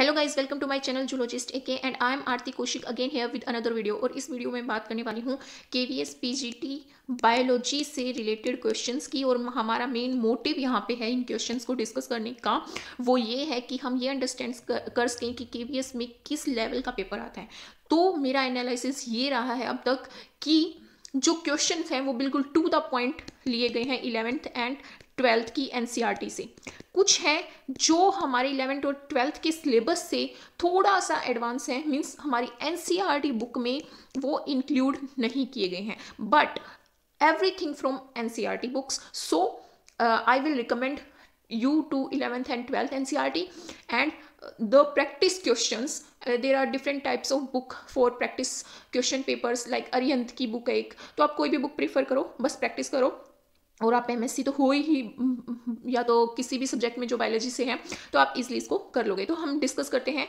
Hello guys welcome to my channel zoologist AK and I am Aarti Kaushik again here with another video और इस video में बात करने वाली हूँ K V S P G T biology से रिलेटेड क्वेश्चंस की और हमारा मेन मोटिव यहाँ पे है इन क्वेश्चंस को डिस्कस करने का वो ये है कि हम ये अंडरस्टैंड कर सकें कि के वी एस में किस लेवल का पेपर आता है तो मेरा एनालिसिस ये रहा है अब तक कि जो क्वेश्चन हैं वो बिल्कुल टू द पॉइंट लिए गए हैं इलेवेंथ एंड ट्वेल्थ की एन e से कुछ है जो हमारे इलेवेंथ और ट्वेल्थ के सिलेबस से थोड़ा सा एडवांस है मीन्स हमारी एन बुक e में वो इंक्लूड नहीं किए गए हैं but everything from N books so I will recommend you to eleventh and twelfth N C R T and the practice question there are different types of book for practice question papers like Arihant की book है एक तो आप कोई भी book prefer करो बस practice करो और आप एम तो हो ही या तो किसी भी सब्जेक्ट में जो बायोलॉजी से है तो आप इजली इसको कर लोगे तो हम डिस्कस करते हैं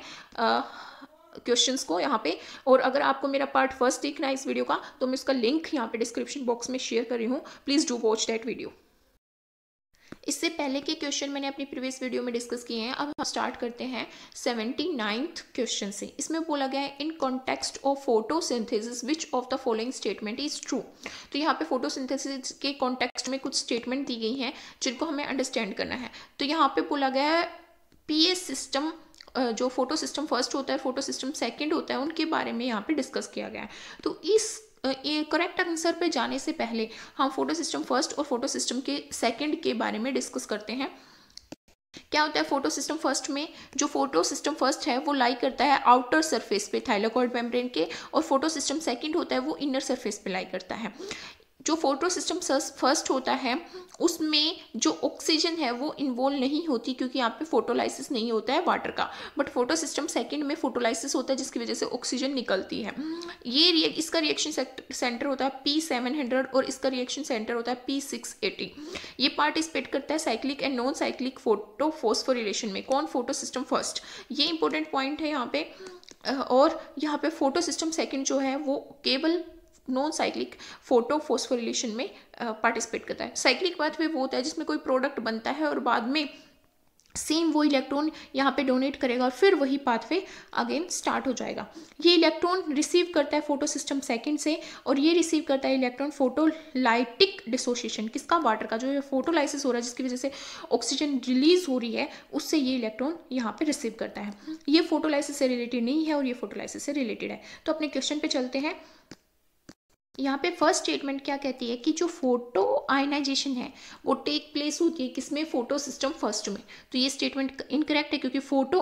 क्वेश्चंस को यहाँ पे और अगर आपको मेरा पार्ट फर्स्ट देखना है इस वीडियो का तो मैं उसका लिंक यहाँ पे डिस्क्रिप्शन बॉक्स में शेयर कर रही हूँ please do watch that video इससे पहले के क्वेश्चन मैंने अपनी प्रीवियस वीडियो में डिस्कस किए हैं अब हम स्टार्ट करते हैं सेवेंटी नाइन्थ क्वेश्चन से इसमें बोला गया है in context of photosynthesis which of the following statement is true तो यहाँ पे फोटोसिंथेसिस के कॉन्टेक्स्ट में कुछ स्टेटमेंट दी गई हैं जिनको हमें अंडरस्टैंड करना है तो यहाँ पे बोला गया है पी सिस्टम जो फोटो सिस्टम फर्स्ट होता है फोटो सिस्टम सेकेंड होता है उनके बारे में यहाँ पे डिस्कस किया गया है तो इस ये करेक्ट आंसर पे जाने से पहले हम फोटो सिस्टम फर्स्ट और फोटो सिस्टम के सेकंड के बारे में डिस्कस करते हैं क्या होता है फोटो सिस्टम फर्स्ट में जो फोटो सिस्टम फर्स्ट है वो लाई करता है आउटर सरफेस पे थाइलोकॉर्ड मेम्ब्रेन के और फोटो सिस्टम सेकंड होता है वो इनर सरफेस पे लाई करता है जो फोटो सिस्टम फर्स्ट होता है उसमें जो ऑक्सीजन है वो इन्वॉल्व नहीं होती क्योंकि यहाँ पे फोटोलाइसिस नहीं होता है वाटर का बट फोटो सिस्टम सेकेंड में फोटोलाइसिस होता है जिसकी वजह से ऑक्सीजन निकलती है ये रिए इसका रिएक्शन सेंटर होता है पी सेवन हंड्रेड और इसका रिएक्शन सेंटर होता है पी सिक्स एटी ये पार्टिसिपेट करता है cyclic and non cyclic photo relation में कौन फोटो सिस्टम फर्स्ट ये इंपॉर्टेंट पॉइंट है यहाँ पे और यहाँ पे फोटो सिस्टम सेकेंड जो है वो केवल नॉन साइक्लिक फोटो फोस्फोरिलेशन में पार्टिसिपेट करता है साइक्लिक पाथवे वो होता है जिसमें कोई प्रोडक्ट बनता है और बाद में सेम वो इलेक्ट्रॉन यहाँ पे डोनेट करेगा और फिर वही पाथवे अगेन स्टार्ट हो जाएगा ये इलेक्ट्रॉन रिसीव करता है फोटो सिस्टम सेकंड से और ये रिसीव करता है इलेक्ट्रॉन फोटोलाइटिक डिसोशिएशन किसका वाटर का जो ये फोटोलाइसिस हो रहा है जिसकी वजह से ऑक्सीजन रिलीज हो रही है उससे ये इलेक्ट्रॉन यहाँ पर रिसीव करता है ये फोटोलाइसिस से रिलेटेड नहीं है और ये फोटोलाइसिस से रिलेटेड है तो अपने क्वेश्चन पर चलते हैं यहाँ पे फर्स्ट स्टेटमेंट क्या कहती है कि जो फोटो आयनाइजेशन है वो टेक प्लेस होती है किसमें फोटो सिस्टम फर्स्ट में तो ये स्टेटमेंट इनकरेक्ट है क्योंकि फोटो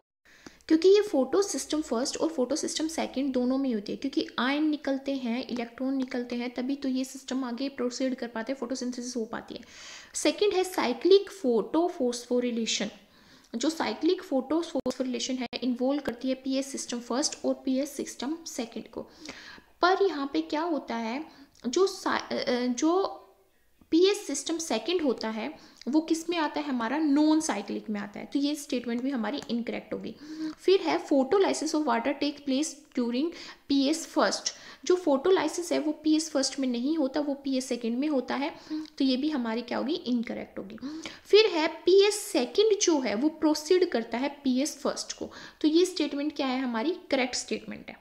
क्योंकि ये फोटो सिस्टम फर्स्ट और फोटो सिस्टम सेकेंड दोनों में होती है क्योंकि आयन निकलते हैं इलेक्ट्रॉन निकलते हैं तभी तो ये सिस्टम आगे प्रोसीड कर पाते हैं फोटोसिंथेसिस हो पाती है सेकेंड है साइक्लिक फोटो फोस्फोरिलेशन जो साइक्लिक फोटो फोस्फोरिलेशन है इन्वॉल्व करती है पीएस सिस्टम फर्स्ट और पीएस सिस्टम सेकेंड को पर यहाँ पे क्या होता है जो जो पी एस सिस्टम सेकेंड होता है वो किस में आता है हमारा नॉन साइक्लिक में आता है तो ये स्टेटमेंट भी हमारी इनकरेक्ट होगी फिर है photolysis of water take place during P S first जो फोटोलाइसिस है वो पी एस फर्स्ट में नहीं होता वो पी एस सेकेंड में होता है तो ये भी हमारी क्या होगी इनकरेक्ट होगी फिर है पी एस सेकेंड जो है वो प्रोसीड करता है पी एस फर्स्ट को तो ये स्टेटमेंट क्या है हमारी करेक्ट स्टेटमेंट है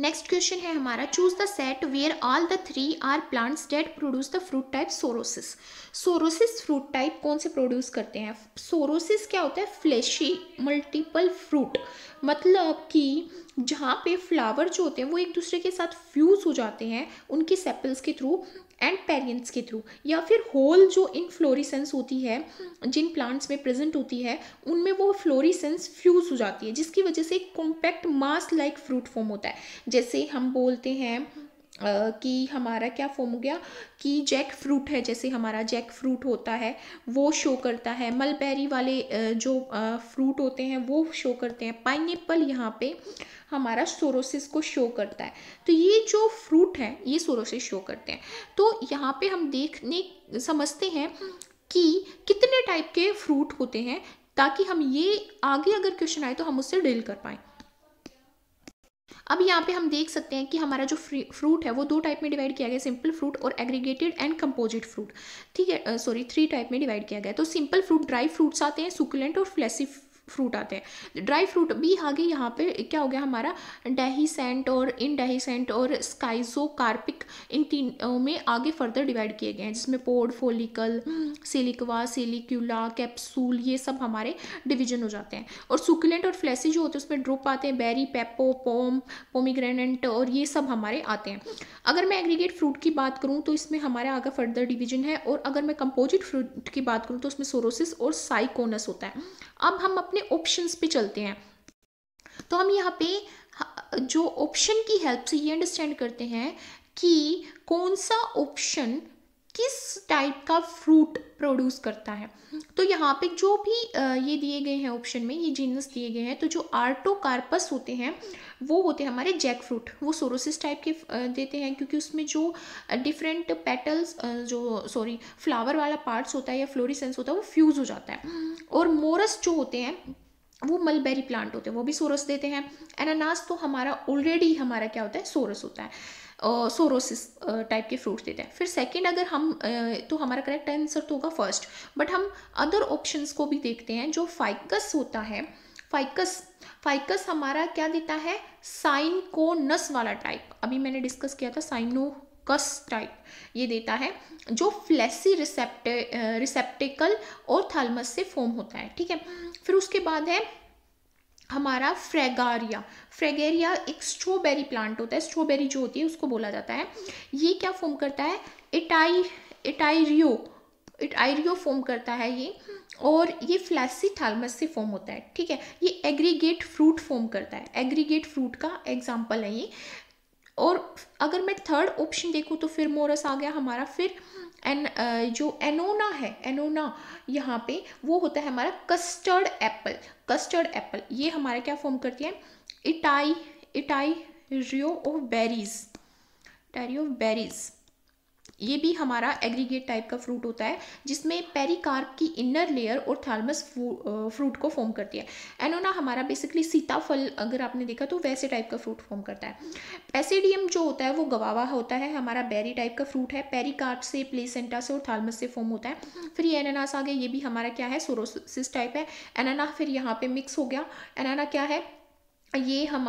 नेक्स्ट क्वेश्चन है हमारा choose the set where all the three are plants that produce the fruit type sorosis sorosis fruit type कौन से प्रोड्यूस करते हैं सोरोसिस क्या होता है फ्लैशी मल्टीपल फ्रूट मतलब कि जहाँ पे फ्लावर जो होते हैं वो एक दूसरे के साथ फ्यूज़ हो जाते हैं उनकी सेपल्स के थ्रू एंड पेरियंट्स के थ्रू या फिर होल जो इन फ्लोरिसेंस होती है जिन प्लांट्स में प्रेजेंट होती है उनमें वो फ्लोरिसेंस फ्यूज़ हो जाती है जिसकी वजह से एक compact mass like fruit form होता है जैसे हम बोलते हैं कि हमारा क्या फॉर्म हो गया कि जैक फ्रूट है जैसे हमारा जैक फ्रूट होता है वो शो करता है मलबेरी वाले जो फ्रूट होते हैं वो शो करते हैं पाइनएप्पल यहाँ पे हमारा सोरोसिस को शो करता है तो ये जो फ्रूट है ये सोरोसिस शो करते हैं तो यहाँ पे हम देखने समझते हैं कि कितने टाइप के फ्रूट होते हैं ताकि हम ये आगे अगर क्वेश्चन आए तो हम उससे डील कर पाएँ अब यहाँ पे हम देख सकते हैं कि हमारा जो फ्रूट है वो दो टाइप में डिवाइड किया गया सिंपल फ्रूट और एग्रीगेटेड एंड कंपोजिट फ्रूट ठीक है सॉरी थ्री टाइप में डिवाइड किया गया तो सिंपल फ्रूट ड्राई फ्रूट्स आते हैं सुकुलेंट और फ्लैसी फ्रूट आते हैं ड्राई फ्रूट भी आगे यहाँ पे क्या हो गया हमारा डेहीसेंट और सेंट और स्काइजो कार्पिक इन तीन में आगे फर्दर डिवाइड किए गए हैं जिसमें पोड फोलिकल सिलिकवा सिलिक्यूला कैप्सूल ये सब हमारे डिवीजन हो जाते हैं और सुकुलेंट और फ्लैसी जो होते हैं उसमें ड्रुप आते हैं बेरी पेपो पोम पोमिग्रेनेंट और ये सब हमारे आते हैं अगर मैं एग्रीगेट फ्रूट की बात करूँ तो इसमें हमारे आगे फर्दर डिवीजन है और अगर मैं कंपोजिट फ्रूट की बात करूँ तो उसमें सोरोसिस और साइकोनस होता है अब हम अपने अपने ऑप्शंस पे चलते हैं तो हम यहाँ पे जो ऑप्शन की हेल्प से ये अंडरस्टैंड करते हैं कि कौन सा ऑप्शन किस टाइप का फ्रूट प्रोड्यूस करता है तो यहाँ पे जो भी ये दिए गए हैं ऑप्शन में ये जीनस दिए गए हैं तो जो आर्टोकार्पस होते हैं वो होते हैं हमारे जैक फ्रूट वो सोरोसिस टाइप के देते हैं क्योंकि उसमें जो डिफरेंट पेटल्स जो सॉरी फ्लावर वाला पार्ट्स होता है या फ्लोरिसेंस होता है वो फ्यूज़ हो जाता है और मोरस जो होते हैं वो मलबेरी प्लांट होते हैं वो भी सोरस देते हैं अनानास तो हमारा ऑलरेडी हमारा क्या होता है सोरस होता है सोरोसिस टाइप के फ्रूट्स देते हैं फिर सेकंड अगर हम uh, तो हमारा करेक्ट आंसर तो होगा फर्स्ट बट हम अदर ऑप्शंस को भी देखते हैं जो फाइकस होता है फाइकस फाइकस हमारा क्या देता है साइन को नस वाला टाइप अभी मैंने डिस्कस किया था साइनो कस टाइप ये देता है जो फ्लैसी रिसेप्ट रिसेप्टिकल और थालमस से फॉर्म होता है ठीक है फिर उसके बाद है हमारा फ्रेगारिया फ्रेगेरिया एक स्ट्रॉबेरी प्लांट होता है स्ट्रॉबेरी जो होती है उसको बोला जाता है ये क्या फॉर्म करता है इटाई इटाइरियो इट आईरियो फॉर्म करता है ये और ये फ्लैसी थालमस से फॉर्म होता है ठीक है ये एग्रीगेट फ्रूट फॉर्म करता है एग्रीगेट फ्रूट का एग्जाम्पल है ये और अगर मैं थर्ड ऑप्शन देखूँ तो फिर मोरस आ गया हमारा फिर एन जो एनोना है एनोना यहाँ पे वो होता है हमारा कस्टर्ड एप्पल कस्टर्ड एप्पल ये हमारा क्या फॉर्म करती है इटाई etaerio of berries diary of berries ये भी हमारा एग्रीगेट टाइप का फ्रूट होता है जिसमें पेरिकार्प की इनर लेयर और थालमस फ्रूट को फॉर्म करती है एनोना हमारा बेसिकली सीताफल अगर आपने देखा तो वैसे टाइप का फ्रूट फॉर्म करता है एसिडियम जो होता है वो गवावा होता है हमारा बेरी टाइप का फ्रूट है पेरिकार्प से प्लेसेंटा से और थालमस से फॉर्म होता है फिर ये एनानास आ गया ये भी हमारा क्या है सोरोसिस टाइप है एनाना फिर यहाँ पर मिक्स हो गया एनाना क्या है ये हम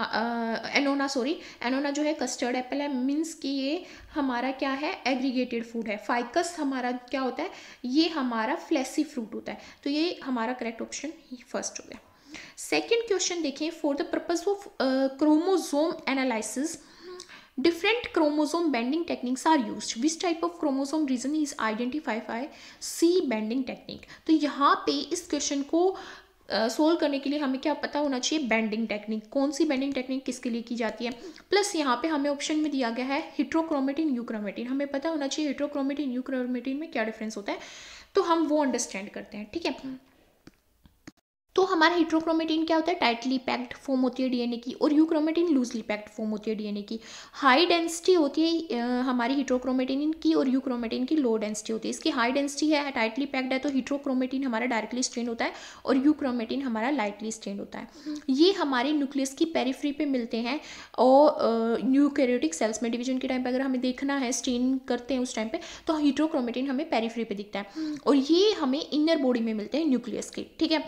एनोना सॉरी एनोना जो है कस्टर्ड एप्पल है मीन्स कि ये हमारा क्या है एग्रीगेटेड फूड है फाइकस हमारा क्या होता है ये हमारा फ्लैसी फ्रूट होता है तो ये हमारा करेक्ट ऑप्शन फर्स्ट हो गया सेकेंड क्वेश्चन देखें for the purpose of chromosome analysis different chromosome banding techniques are use which type of chromosome region is identified C banding technique तो यहाँ पे इस क्वेश्चन को सोल्व करने के लिए हमें क्या पता होना चाहिए बेंडिंग टेक्निक कौन सी बेंडिंग टेक्निक किसके लिए की जाती है प्लस यहाँ पे हमें ऑप्शन में दिया गया है हिट्रोक्रोमेटिन यूक्रोमेटिन हमें पता होना चाहिए हिट्रोक्रोमेटिन यूक्रोमेटिन में क्या डिफरेंस होता है तो हम वो अंडरस्टैंड करते हैं ठीक है तो हमारा हिट्रोक्रोमेटिन क्या होता है टाइटली पैक्ड फॉर्म होती है डीएनए की और यूक्रोमेटिन लूजली पैक्ड फॉर्म होती है डीएनए की हाई डेंसिटी होती है हमारी हिट्रोक्रोमेटिन की और यूक्रोमेटिन की लो डेंसिटी होती है इसकी हाई डेंसिटी है टाइटली पैक्ड है तो हिट्रोक्रोमेटिन हमारा डायरेक्टली स्ट्रेन होता है और यूक्रोमेटिन हमारा लाइटली स्ट्रेन होता है ये हमारे न्यूक्लियस की पेरीफ्री पे मिलते हैं और न्यूकैरियोटिक सेल्स में डिवीजन के टाइम पर अगर हमें देखना है स्ट्रेन करते हैं उस टाइम पर तो हिट्रोक्रोमेटीन हमें पेरीफ्री पर दिखता है और ये हमें इनर बॉडी में मिलते हैं न्यूक्लियस के ठीक है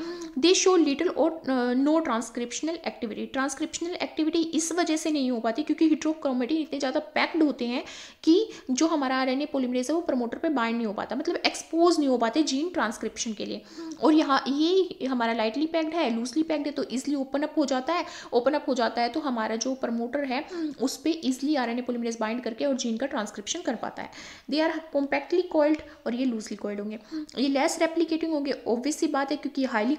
शो लिटिल और no transcriptional activity transcriptional activity इस वजह से नहीं हो पाती क्योंकि हिट्रोक्रोमेटिन इतने ज़्यादा पैक्ड होते हैं कि जो हमारा आर एन ए पोलिमरेज है वो प्रमोटर पर बाइंड नहीं हो पाता मतलब एक्सपोज नहीं हो पाते जीन ट्रांसक्रिप्शन के लिए और यहाँ ये हमारा लाइटली पैक्ड है लूजली पैक्ड है तो इजली ओपन अप हो जाता है ओपन अप हो जाता है तो हमारा जो प्रमोटर है उस पर easily R N A polymerase bind करके और जीन का ट्रांसक्रिप्शन कर पाता है दे आर कॉम्पैक्टली कॉल्ड और ये लूजली कॉल्ड होंगे ये लेस रेप्लीकेटिंग होंगे ऑब्वियसली बात है क्योंकि हाईली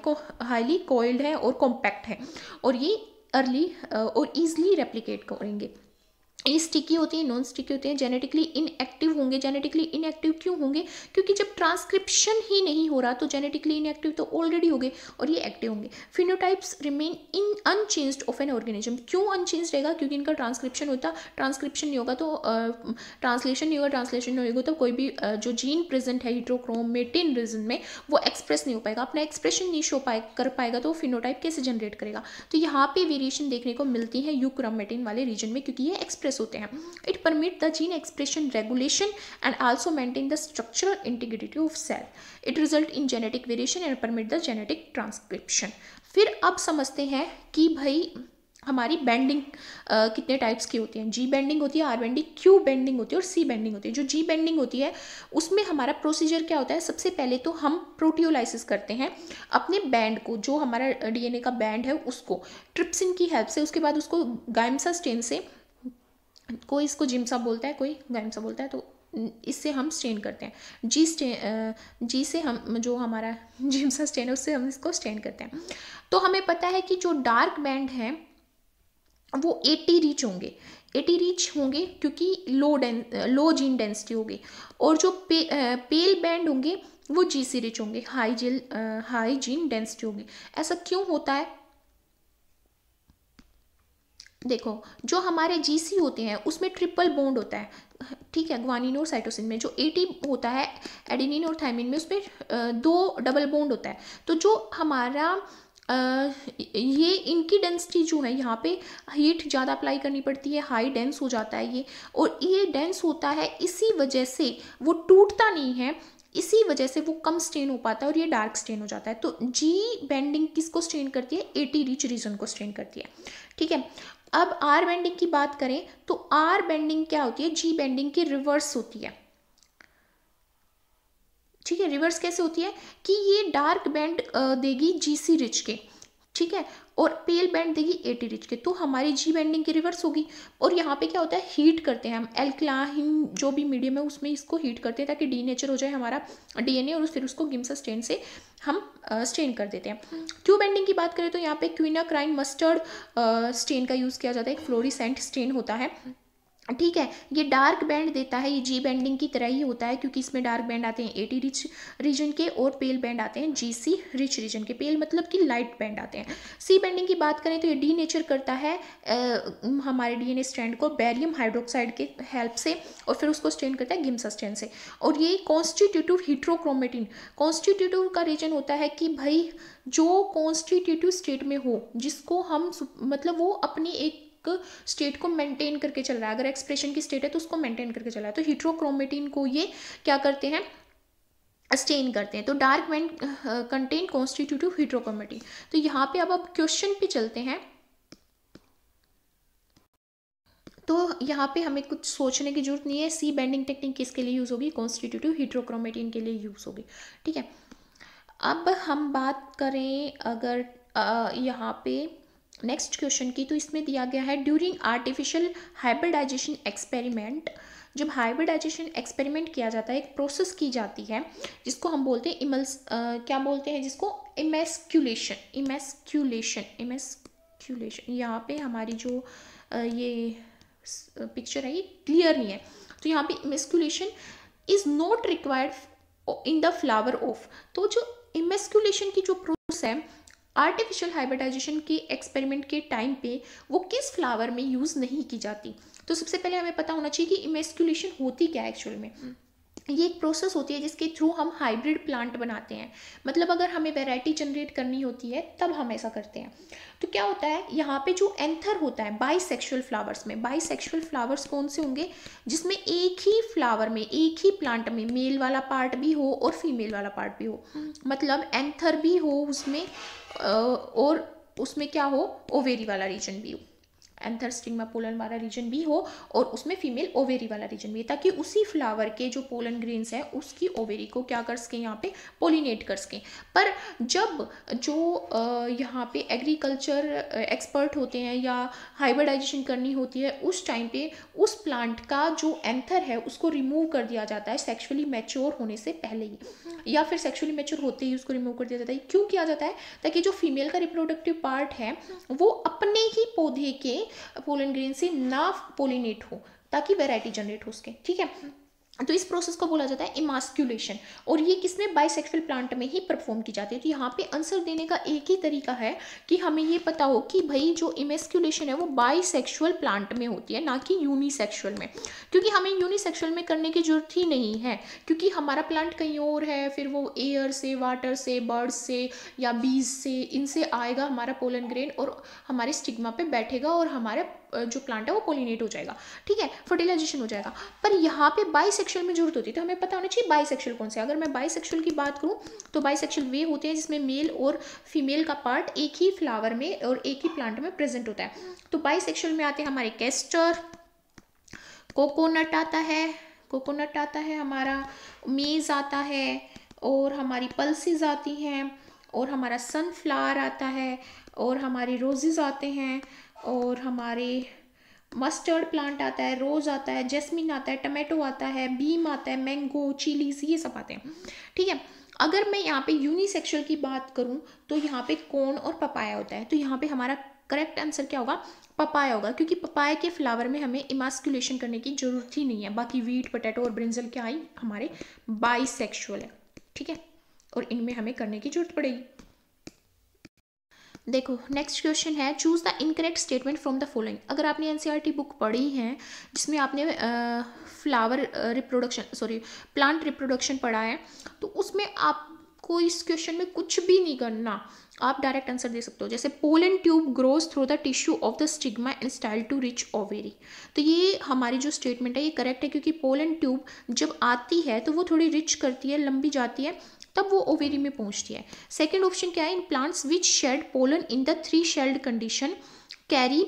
हाईली कोइल्ड हैं और कॉम्पैक्ट हैं और ये अर्ली uh, और ईजली रेप्लीकेट करेंगे ये स्टिकी होते हैं नॉन स्टिकी होते हैं जेनेटिकली इनएक्टिव होंगे जेनेटिकली इनएक्टिव क्यों होंगे क्योंकि जब ट्रांसक्रिप्शन ही नहीं हो रहा तो जेनेटिकली इनएक्टिव तो ऑलरेडी हो गए और ये एक्टिव होंगे phenotypes remain in unchange of an organism क्यों अनचेंज रहेगा क्योंकि इनका ट्रांसक्रिप्शन होता ट्रांसक्रिप्शन नहीं होगा तो ट्रांसलेशन नहीं होगा ट्रांसलेशन नहीं होगा तो कोई भी uh, जो जीन प्रेजेंट है हिट्रोक्रोम में टिन रीजन में वो एक्सप्रेस नहीं हो पाएगा अपना एक्सप्रेशन नहीं शो पाए कर पाएगा तो फिनोटाइप कैसे जनरेट करेगा तो यहाँ पे वेरिएशन देखने को मिलती है यूक्रामेटिन वाले रीजन में क्योंकि ये एक्सप्रेस स्ट्रेस होते हैं it permit the gene expression regulation and also maintain the structural integrity of cell it result in genetic variation and permit the genetic transcription फिर अब समझते हैं कि भाई हमारी बैंडिंग कितने टाइप्स की होती हैं जी बैंडिंग होती है आर बैंडिंग क्यू बैंडिंग होती है और सी बैंडिंग होती है जो जी बैंडिंग होती है उसमें हमारा प्रोसीजर क्या होता है सबसे पहले तो हम प्रोटियोलाइसिस करते हैं अपने बैंड को जो हमारा डीएनए का बैंड है उसको ट्रिप्सिन की हेल्प से उसके बाद उसको गाइमसा स्टेन से कोई इसको जिमसा बोलता है कोई गाइमसा बोलता है तो इससे हम स्टेन करते हैं जी स्टेन जी से हम जो हमारा जिमसा स्टेन है उससे हम इसको स्टेन करते हैं तो हमें पता है कि जो डार्क बैंड है वो 80 रीच होंगे एटी रीच होंगे क्योंकि लो डें लो जीन डेंसिटी होगी और जो पे, पेल बैंड होंगे वो जी सी रिच होंगे high gel high gene density होगी ऐसा क्यों होता है देखो जो हमारे जीसी होते हैं उसमें ट्रिपल बॉन्ड होता है ठीक है ग्वानिन और साइटोसिन में जो एटी होता है एडिनिन और थाइमिन में उसमें दो डबल बॉन्ड होता है तो जो हमारा ये इनकी डेंसिटी जो है यहाँ पे हीट ज़्यादा अप्लाई करनी पड़ती है हाई डेंस हो जाता है ये और ये डेंस होता है इसी वजह से वो टूटता नहीं है इसी वजह से वो कम स्ट्रेन हो पाता है और ये डार्क स्ट्रेन हो जाता है तो जी बेंडिंग किसको स्ट्रेन करती है एटी रिच रीजन को स्ट्रेन करती है ठीक है अब आर बेंडिंग की बात करें तो आर बेंडिंग क्या होती है जी बेंडिंग की रिवर्स होती है ठीक है रिवर्स कैसे होती है कि ये डार्क बैंड देगी जी सी रिच के ठीक है और पेल बैंड देगी एटी रिच के तो हमारी जी बैंडिंग की रिवर्स होगी और यहाँ पे क्या होता है हीट करते हैं हम एल्कलाहिन जो भी मीडियम है उसमें इसको हीट करते हैं ताकि डी नेचर हो जाए हमारा डीएनए और फिर उसको गिम्सा स्टेन से हम स्टेन कर देते हैं क्यू बैंडिंग की बात करें तो यहाँ पे क्राइन मस्टर्ड स्टेन का यूज़ किया जाता है एक फ्लोरिसेंट स्टेन होता है ठीक है ये डार्क बैंड देता है ये जी बैंडिंग की तरह ही होता है क्योंकि इसमें डार्क बैंड आते हैं एटी रिच रीजन के और पेल बैंड आते हैं जी सी रिच रीजन के पेल मतलब कि लाइट बैंड आते हैं सी बैंडिंग की बात करें तो ये डी नेचर करता है आ, हमारे डीएनए स्ट्रैंड को बैरियम हाइड्रोक्साइड के हेल्प से और फिर उसको स्ट्रेन करता है गिम्सा स्ट्रेन से और ये कॉन्स्टिट्यूटिव हिट्रोक्रोमेटिन कॉन्स्टिट्यूटिव का रीजन होता है कि भाई जो कॉन्स्टिट्यूटिव स्टेट में हो जिसको हम मतलब वो अपनी एक एक स्टेट को मेंटेन करके चल रहा है अगर एक्सप्रेशन की स्टेट है तो उसको मेंटेन करके चल रहा है तो हीट्रोक्रोमेटिन को ये क्या करते हैं स्टेन करते हैं तो dark main contain constitutive heterochromatin तो यहाँ पे अब आप क्वेश्चन पे चलते हैं तो यहाँ पे हमें कुछ सोचने की जरूरत नहीं है सी बेंडिंग टेक्निक किसके लिए यूज़ होगी कॉन्स्टिट्यूटिव हीट्रोक्रोमेटिन के लिए यूज़ होगी ठीक है अब हम बात करें अगर यहाँ पे नेक्स्ट क्वेश्चन की तो इसमें दिया गया है ड्यूरिंग आर्टिफिशियल हाइब्रिडाइजेशन एक्सपेरिमेंट जब हाइब्रिडाइजेशन एक्सपेरिमेंट किया जाता है एक प्रोसेस की जाती है जिसको हम बोलते हैं इमल्स क्या बोलते हैं जिसको इमेस्क्यूलेशन इमेस्क्यूलेशन इमेस्क्यूलेशन यहाँ पे हमारी जो आ, ये पिक्चर है ये क्लियर नहीं है तो यहाँ पे emasculation is not required in the flower of तो जो इमेस्क्यूलेशन की जो प्रोसेस है आर्टिफिशियल हाइब्रिडाइजेशन के एक्सपेरिमेंट के टाइम पे वो किस फ्लावर में यूज़ नहीं की जाती तो सबसे पहले हमें पता होना चाहिए कि इमेस्क्यूलेशन होती क्या है एक्चुअल में ये एक प्रोसेस होती है जिसके थ्रू हम हाइब्रिड प्लांट बनाते हैं मतलब अगर हमें वैरायटी जनरेट करनी होती है तब हम ऐसा करते हैं तो क्या होता है यहाँ पे जो एंथर होता है बाईसेक्सुअल फ्लावर्स में बाईसेक्सुअल फ्लावर्स कौन से होंगे जिसमें एक ही फ्लावर में एक ही प्लांट में मेल वाला पार्ट भी हो और फीमेल वाला पार्ट भी हो मतलब एंथर भी हो उसमें और उसमें क्या हो ओवेरी वाला रीजन भी हो एंथर स्टिग्मा पोलन वाला रीजन भी हो और उसमें फीमेल ओवेरी वाला रीजन भी है ताकि उसी फ्लावर के जो पोलन ग्रीन्स हैं उसकी ओवेरी को क्या कर सकें यहाँ पे पोलिनेट कर सकें पर जब जो यहाँ पे एग्रीकल्चर एक्सपर्ट होते हैं या हाइब्रिडाइजेशन करनी होती है उस टाइम पे उस प्लांट का जो एंथर है उसको रिमूव कर दिया जाता है सेक्सुअली मैच्योर होने से पहले ही या फिर सेक्सुअली मैच्योर होते ही उसको रिमूव कर दिया जाता है क्यों किया जाता है ताकि जो फीमेल का रिप्रोडक्टिव पार्ट है वो अपने ही पौधे के पोलन ग्रीन से ना पोलिनेट हो ताकि वेराइटी जनरेट हो सके ठीक है तो इस प्रोसेस को बोला जाता है इमास्क्यूलेशन और ये किसने बाइसेक्सुअल प्लांट में ही परफॉर्म की जाती है तो यहाँ पे आंसर देने का एक ही तरीका है कि हमें ये पता हो कि भाई जो इमेस्क्यूलेशन है वो बाइसेक्सुअल प्लांट में होती है ना कि यूनिसेक्सुअल में क्योंकि हमें यूनिसेक्सुअल में करने की जरूरत ही नहीं है क्योंकि हमारा प्लांट कहीं और है फिर वो एयर से वाटर से बर्ड से या बीज से इनसे आएगा हमारा पोलन ग्रेन और हमारे स्टिग्मा पर बैठेगा और हमारे जो प्लांट है वो पोलिनेट हो जाएगा ठीक है फर्टिलाइजेशन हो जाएगा पर यहाँ पे सेक्शुअल में जरूरत होती है तो हमें पता होना चाहिए सेक्शुअल कौन से अगर मैं सेक्शुअल की बात करूँ तो सेक्शुअल वे होते हैं जिसमें मेल और फीमेल का पार्ट एक ही फ्लावर में और एक ही प्लांट में प्रेजेंट होता है तो सेक्शुअल में आते हैं हमारे कैस्टर कोकोनट आता है कोकोनट आता है हमारा मेज़ आता है और हमारी पल्सिस आती हैं और हमारा सनफ्लावर आता है और हमारे रोजेज़ आते हैं और हमारे मस्टर्ड प्लांट आता है रोज़ आता है जैस्मिन आता है टमाटो आता है बीम आता है मैंगो चिलीज ये सब आते हैं ठीक है अगर मैं यहाँ पे यूनिसेक्शुअल की बात करूँ तो यहाँ पे कोन और पपाया होता है तो यहाँ पे हमारा करेक्ट आंसर क्या होगा पपाया होगा क्योंकि पपाया के फ्लावर में हमें इमास्कुलेशन करने की ज़रूरत ही नहीं है बाकी वीट पोटैटो और ब्रिंजल क्या आई हमारे बाईसेक्शुअल है ठीक है और इनमें हमें करने की ज़रूरत पड़ेगी देखो नेक्स्ट क्वेश्चन है choose the incorrect statement from the following अगर आपने एनसीईआरटी बुक e पढ़ी है जिसमें आपने flower reproduction sorry plant reproduction पढ़ा है तो उसमें आपको इस क्वेश्चन में कुछ भी नहीं करना आप डायरेक्ट आंसर दे सकते हो जैसे pollen tube grows through the tissue of the stigma and style to reach ovary तो ये हमारी जो स्टेटमेंट है ये करेक्ट है क्योंकि पोलन ट्यूब जब आती है तो वो थोड़ी रिच करती है लंबी जाती है तब वो ओवेरी में पहुंचती है सेकेंड ऑप्शन क्या है in plants which shed pollen in the three celled condition carry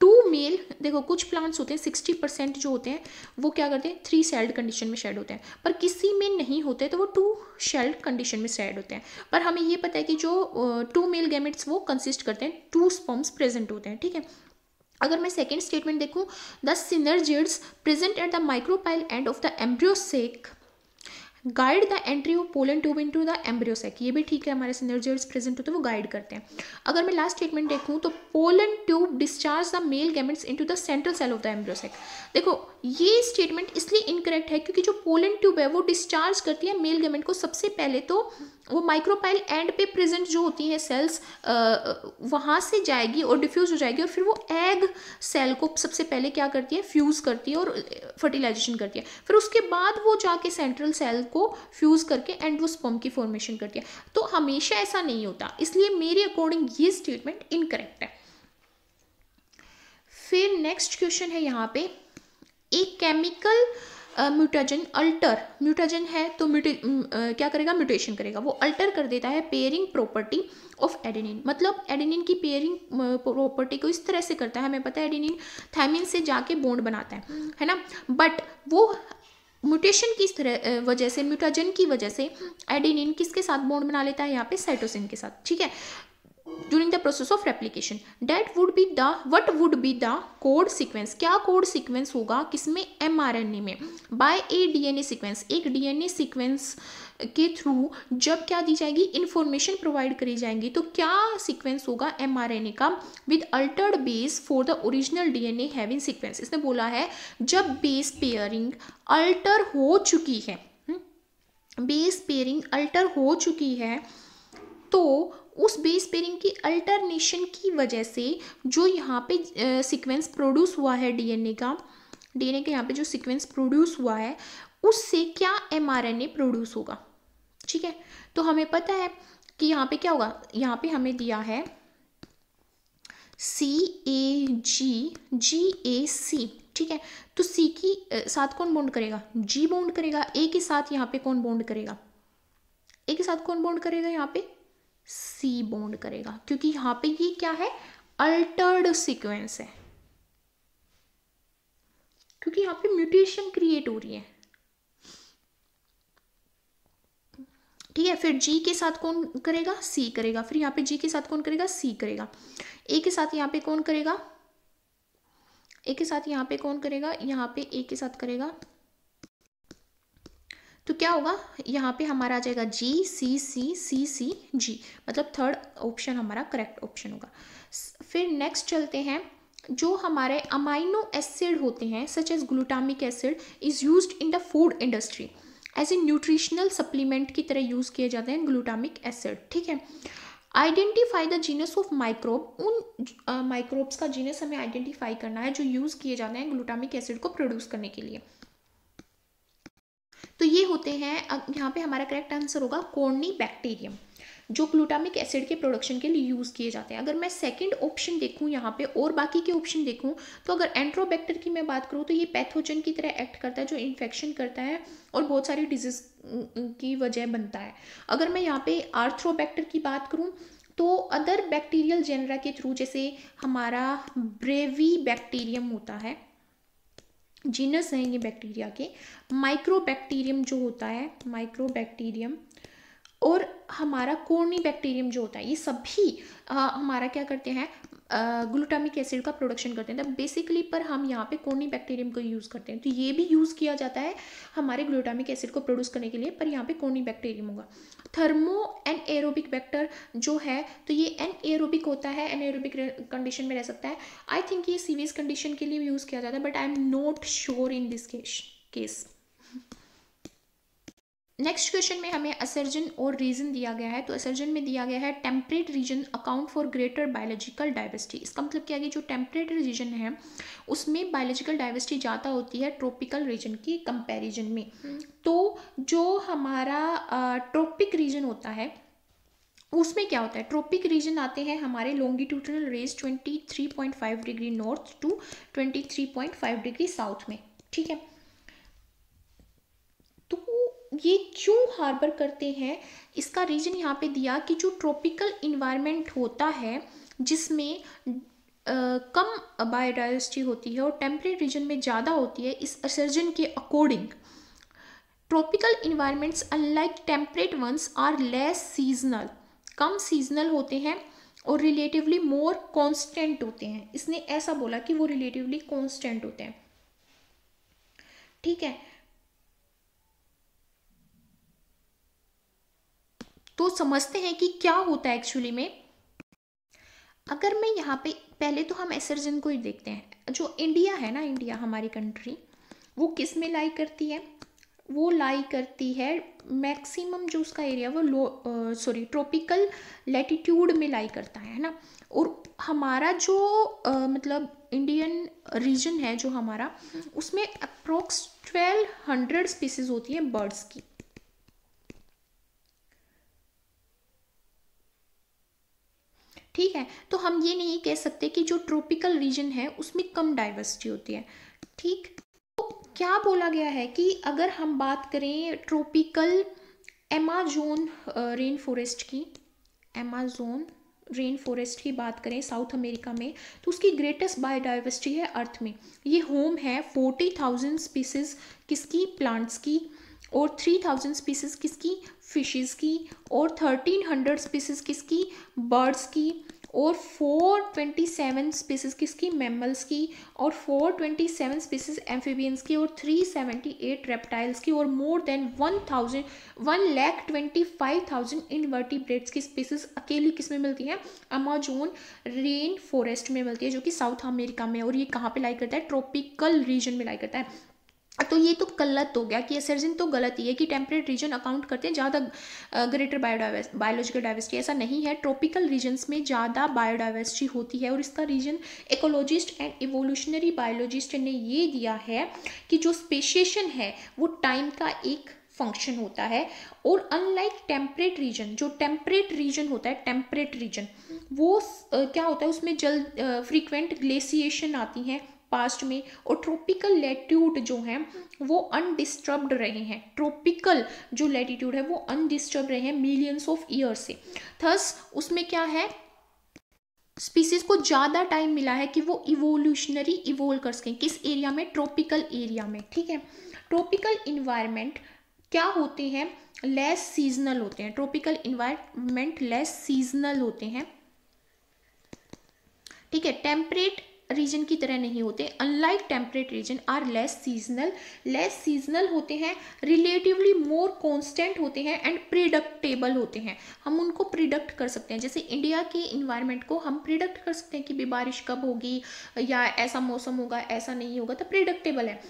two male देखो कुछ प्लांट्स होते हैं सिक्सटी परसेंट जो होते हैं वो क्या करते हैं थ्री सेल्ड कंडीशन में शेड होते हैं पर किसी में नहीं होते तो वो टू शेल्ड कंडीशन में शेड होते हैं पर हमें ये पता है कि जो टू मेल गैमेट्स वो कंसिस्ट करते हैं टू स्पम्स प्रेजेंट होते हैं ठीक है अगर मैं सेकेंड स्टेटमेंट देखूँ the synergids present at the micropyle end of the embryo sac guide the entry of pollen tube into the embryo sac ये भी ठीक है हमारे सिनर्जियर्स प्रेजेंट होते हैं वो गाइड करते हैं अगर मैं लास्ट स्टेटमेंट देखूँ तो pollen tube discharge the male gametes into the central cell of the embryo sac देखो ये स्टेटमेंट इसलिए इनकरेक्ट है क्योंकि जो पोलन ट्यूब है वो डिस्चार्ज करती है मेल गैमेट को सबसे पहले तो वो माइक्रोपाइल एंड पे प्रेजेंट जो होती है सेल्स वहाँ से जाएगी और डिफ्यूज हो जाएगी और फिर वो एग सेल को सबसे पहले क्या करती है फ्यूज़ करती है और फर्टिलाइजेशन करती है फिर उसके बाद वो जाके सेंट्रल सेल को फ्यूज़ करके एंडोस्पर्म की फॉर्मेशन करती है तो हमेशा ऐसा नहीं होता इसलिए मेरे अकॉर्डिंग ये स्टेटमेंट इनकरेक्ट है फिर नेक्स्ट क्वेश्चन है यहाँ पे एक केमिकल म्यूटाजन अल्टर म्यूटाजन है तो म्यूटे mm, uh, क्या करेगा म्यूटेशन करेगा वो अल्टर कर देता है पेयरिंग प्रॉपर्टी ऑफ एडेनिन मतलब एडेनिन की पेयरिंग प्रॉपर्टी uh, को इस तरह से करता है हमें पता है एडेनिन थायमिन से जाके बॉन्ड बनाता है है ना बट वो म्यूटेशन किस तरह वजह से म्यूटाजन की वजह से एडिनिन किसके साथ बॉन्ड बना लेता है यहाँ पे साइटोसिन के साथ ठीक है during the process of replication that would be the what would be the code sequence क्या कोड सिक्वेंस होगा किसमें एम आर एन ए में by A D N A sequence एक डी एन ए सिक्वेंस के through जब क्या दी जाएगी information provide करी जाएंगी तो क्या सीक्वेंस होगा एम का with altered base for the original DNA having sequence इसने बोला है जब बेस पेयरिंग अल्टर हो चुकी है बेस पेयरिंग अल्टर हो चुकी है तो उस बेस पेयरिंग की अल्टरनेशन की वजह से जो यहाँ पे सीक्वेंस प्रोड्यूस हुआ है डीएनए का डीएनए का यहाँ पे जो सीक्वेंस प्रोड्यूस हुआ है उससे क्या एमआरएनए प्रोड्यूस होगा ठीक है तो हमें पता है कि यहाँ पे क्या होगा यहाँ पे हमें दिया है सी ए जी जी ए सी ठीक है तो सी की साथ कौन बॉन्ड करेगा जी बॉन्ड करेगा ए के साथ यहाँ पे कौन बॉन्ड करेगा ए के साथ कौन बॉन्ड करेगा यहाँ पे सी बॉन्ड करेगा क्योंकि यहाँ पे ये क्या है अल्टर्ड सीक्वेंस है क्योंकि यहाँ पे म्यूटेशन क्रिएट हो रही है ठीक है फिर जी के साथ कौन करेगा सी करेगा फिर यहाँ पे जी के साथ कौन करेगा सी करेगा ए के साथ यहाँ पे कौन करेगा ए के साथ यहाँ पे कौन करेगा यहाँ पे ए के साथ करेगा तो क्या होगा यहाँ पे हमारा आ जाएगा जी सी सी सी सी जी मतलब थर्ड ऑप्शन हमारा करेक्ट ऑप्शन होगा फिर नेक्स्ट चलते हैं जो हमारे अमाइनो एसिड होते हैं such as glutamic acid is use in the food industry as a nutritional supplement की तरह यूज़ किए जाते हैं ग्लूटामिक एसिड ठीक है identify the genus of microbe उन माइक्रोब्स का जीनस हमें आइडेंटिफाई करना है जो यूज़ किए जाते हैं ग्लूटामिक एसिड को प्रोड्यूस करने के लिए तो ये होते हैं अब यहाँ पे हमारा करेक्ट आंसर होगा कोर्नी बैक्टीरियम जो ग्लूटामिक एसिड के प्रोडक्शन के लिए यूज़ किए जाते हैं अगर मैं सेकेंड ऑप्शन देखूँ यहाँ पे और बाकी के ऑप्शन देखूँ तो अगर एंट्रोबैक्टर की मैं बात करूँ तो ये पैथोजन की तरह एक्ट करता है जो इन्फेक्शन करता है और बहुत सारी डिजीज़ की वजह बनता है अगर मैं यहाँ पर आर्थ्रोबैक्टर की बात करूँ तो अदर बैक्टीरियल जेनरा के थ्रू जैसे हमारा ब्रेवी बैक्टीरियम होता है जीनस हैं ये बैक्टीरिया के माइक्रोबैक्टीरियम जो होता है माइक्रोबैक्टीरियम और हमारा कोर्नी बैक्टीरियम जो होता है ये सभी हमारा क्या करते हैं ग्लूटामिक एसिड का प्रोडक्शन करते हैं तो बेसिकली पर हम यहाँ पे कोर्नी बैक्टीरियम को यूज़ करते हैं तो ये भी यूज़ किया जाता है हमारे ग्लूटामिक एसिड को प्रोड्यूस करने के लिए पर यहाँ पे कोर्नी बैक्टीरियम होगा थर्मो एन एरोबिक बैक्टर जो है तो ये एन एरोबिक होता है एन एरोबिक कंडीशन में रह सकता है आई थिंक ये सीवियस कंडीशन के लिए यूज़ किया जाता है but I am not sure in this case next question में हमें असर्जन और रीजन दिया गया है तो असर्जन में दिया गया है temperate region account for greater biological diversity इसका मतलब क्या है जो टेम्परेट रीजन है उसमें बायोलॉजिकल डाइवर्सिटी ज़्यादा होती है ट्रॉपिकल रीजन की कंपैरिजन में हम्म। तो जो हमारा ट्रॉपिक रीजन होता है उसमें क्या होता है ट्रॉपिक रीजन आते हैं हमारे longitudinal range 23.5 degree north to 23.5 degree south में ठीक है ये क्यों हार्बर करते हैं इसका रीज़न यहाँ पे दिया कि जो ट्रॉपिकल इन्वायरमेंट होता है जिसमें कम बायोडाइवर्सिटी होती है और टेम्परेट रीजन में ज़्यादा होती है इस असर्जन के according tropical environments unlike temperate ones are less seasonal कम सीजनल होते हैं और रिलेटिवली मोर कांस्टेंट होते हैं इसने ऐसा बोला कि वो रिलेटिवली कांस्टेंट होते हैं ठीक है तो समझते हैं कि क्या होता है एक्चुअली में अगर मैं यहाँ पे पहले तो हम एसर्जन को ही देखते हैं जो इंडिया है ना इंडिया हमारी कंट्री वो किस में लाई करती है वो लाई करती है मैक्सिमम जो उसका एरिया वो लो सॉरी ट्रॉपिकल लेटीट्यूड में लाई करता है ना और हमारा जो आ, मतलब इंडियन रीजन है जो हमारा उसमें अप्रोक्स ट्वेल्व हंड्रेड स्पीसीज होती हैं बर्ड्स की ठीक है तो हम ये नहीं कह सकते कि जो ट्रॉपिकल रीजन है उसमें कम डाइवर्सिटी होती है ठीक तो क्या बोला गया है कि अगर हम बात करें ट्रॉपिकल एमाजोन रेन फॉरेस्ट की एमाजोन रेन फॉरेस्ट की बात करें साउथ अमेरिका में तो उसकी ग्रेटेस्ट बायोडाइवर्सिटी है अर्थ में ये होम है फोर्टी थाउजेंड स्पीसीज किसकी प्लांट्स की और थ्री थाउजेंड स्पीसीज़ किसकी फिशेस की और थर्टीन हंड्रेड स्पीसीज़ किसकी बर्ड्स की और फोर ट्वेंटी सेवन स्पीसीज़ किसकी मेमल्स की और four twenty seven species amphibians की और थ्री सेवेंटी एट रेप्टाइल्स की और more than one thousand one lakh twenty five thousand invertebrates की स्पीसीज़ अकेली किस में मिलती है अमाजोन रेन फॉरेस्ट में मिलती है जो कि साउथ अमेरिका में और ये कहाँ पे लाई करता है ट्रॉपिकल रीजन में लाई करता है तो ये तो गलत हो गया कि एसर्जन तो गलत ही है कि टेम्परेट रीजन अकाउंट करते हैं ज़्यादा ग्रेटर बायोडावर्स बायोलॉजिकल डाइवर्सिटी ऐसा नहीं है ट्रॉपिकल रीजन्स में ज़्यादा बायोडाइवर्सिटी होती है और इसका region ecologist and evolutionary biologist ने ये दिया है कि जो स्पेशिएशन है वो टाइम का एक फंक्शन होता है और अनलाइक टेम्परेट रीजन जो टेम्परेट रीजन होता है टेम्परेट रीजन वो क्या होता है उसमें जल फ्रीक्वेंट ग्लेसिएशन आती हैं पास्ट में और ट्रॉपिकल लेटीट्यूड जो है वो अनडिस्टर्ब्ड रहे हैं ट्रॉपिकल जो लेटीट्यूड है वो अनडिस्टर्ब रहे हैं मिलियंस ऑफ ईयर से थस उसमें क्या है स्पीसीज को ज़्यादा टाइम मिला है कि वो इवोल्यूशनरी इवोल्व कर सकें किस एरिया में ट्रॉपिकल एरिया में ठीक है ट्रॉपिकल इन्वायरमेंट क्या होते हैं लेस सीजनल होते हैं ट्रॉपिकल इन्वायरमेंट लेस सीजनल होते हैं ठीक है टेम्परेट रीजन की तरह नहीं होते unlike temperate region are less seasonal less seasonal होते हैं रिलेटिवली मोर कॉन्स्टेंट होते हैं एंड प्रिडक्टेबल होते हैं हम उनको प्रिडक्ट कर सकते हैं जैसे इंडिया के इन्वायरमेंट को हम प्रिडक्ट कर सकते हैं कि भी बारिश कब होगी या ऐसा मौसम होगा ऐसा नहीं होगा तो प्रिडक्टेबल है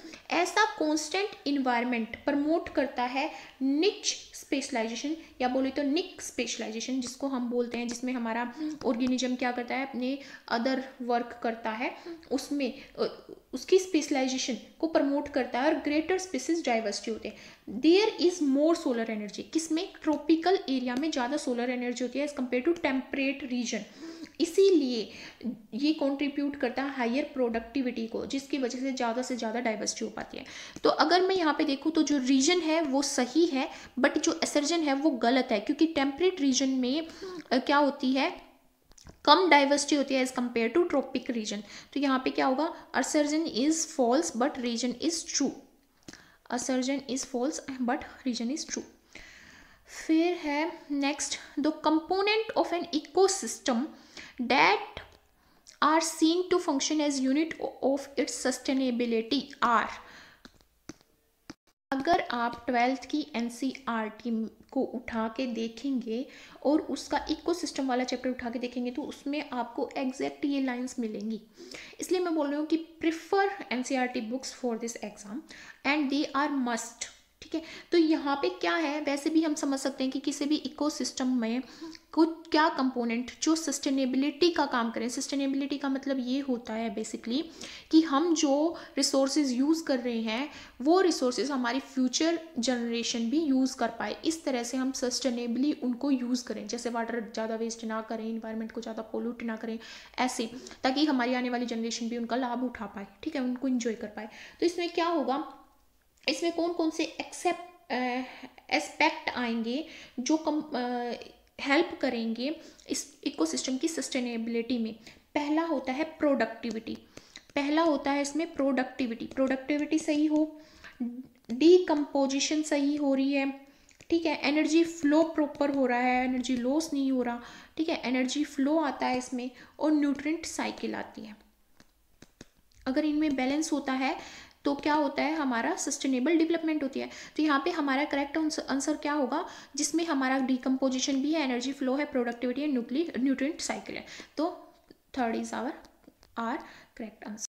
ऐसा कॉन्स्टेंट इन्वायरमेंट प्रमोट करता है निच स्पेशलाइजेशन या बोले तो निक स्पेशलाइजेशन जिसको हम बोलते हैं जिसमें हमारा ऑर्गेनिज्म क्या करता है अपने अदर वर्क करता है उसमें उसकी स्पेशलाइजेशन को प्रमोट करता है और ग्रेटर स्पेसिस डाइवर्सिटी होते हैं there is more solar energy किसमें ट्रॉपिकल एरिया में ज़्यादा सोलर एनर्जी होती है as compare to temperate region इसीलिए ये कंट्रीब्यूट करता है हायर प्रोडक्टिविटी को जिसकी वजह से ज़्यादा से ज़्यादा डाइवर्सिटी हो पाती है तो अगर मैं यहाँ पे देखूँ तो जो रीजन है वो सही है बट जो एसर्जन है वो गलत है क्योंकि टेम्परेट रीजन में क्या होती है कम डाइवर्सिटी होती है as compare to tropic region तो यहाँ पे क्या होगा assertion is false but reason is true assertion is false but reason is true फिर है next the component of an ecosystem that are seen to function as unit of its sustainability are अगर आप twelfth की N e को उठा के देखेंगे और उसका इको सिस्टम वाला चैप्टर उठा के देखेंगे तो उसमें आपको एग्जैक्ट ये लाइंस मिलेंगी इसलिए मैं बोल रही हूँ कि prefer an books for this exam and they are must ठीक है तो यहाँ पे क्या है वैसे भी हम समझ सकते हैं कि किसी भी इकोसिस्टम में कुछ क्या कंपोनेंट जो सस्टेनेबिलिटी का काम करें सस्टेनेबिलिटी का मतलब ये होता है बेसिकली कि हम जो रिसोर्सेज यूज़ कर रहे हैं वो रिसोर्सेज हमारी फ्यूचर जनरेशन भी यूज़ कर पाए इस तरह से हम सस्टेनेबली उनको यूज़ करें जैसे वाटर ज़्यादा वेस्ट ना करें इन्वायरमेंट को ज़्यादा पोल्यूट ना करें ऐसे ताकि हमारी आने वाली जनरेशन भी उनका लाभ उठा पाए ठीक है उनको इन्जॉय कर पाए तो इसमें क्या होगा इसमें कौन कौन से एक्सेप्ट एस्पेक्ट आएंगे जो कम हेल्प करेंगे इस इकोसिस्टम की सस्टेनेबिलिटी में पहला होता है प्रोडक्टिविटी पहला होता है इसमें प्रोडक्टिविटी प्रोडक्टिविटी सही हो डीकम्पोजिशन सही हो रही है ठीक है एनर्जी फ्लो प्रॉपर हो रहा है एनर्जी लॉस नहीं हो रहा ठीक है एनर्जी फ्लो आता है इसमें और न्यूट्रिएंट साइकिल आती है अगर इनमें बैलेंस होता है तो क्या होता है हमारा सस्टेनेबल डेवलपमेंट होती है तो यहाँ पे हमारा करेक्ट आंसर क्या होगा जिसमें हमारा डिकम्पोजिशन भी है एनर्जी फ्लो है प्रोडक्टिविटी है न्यूक्लियर न्यूट्रिएंट साइकिल है तो third is our are correct answer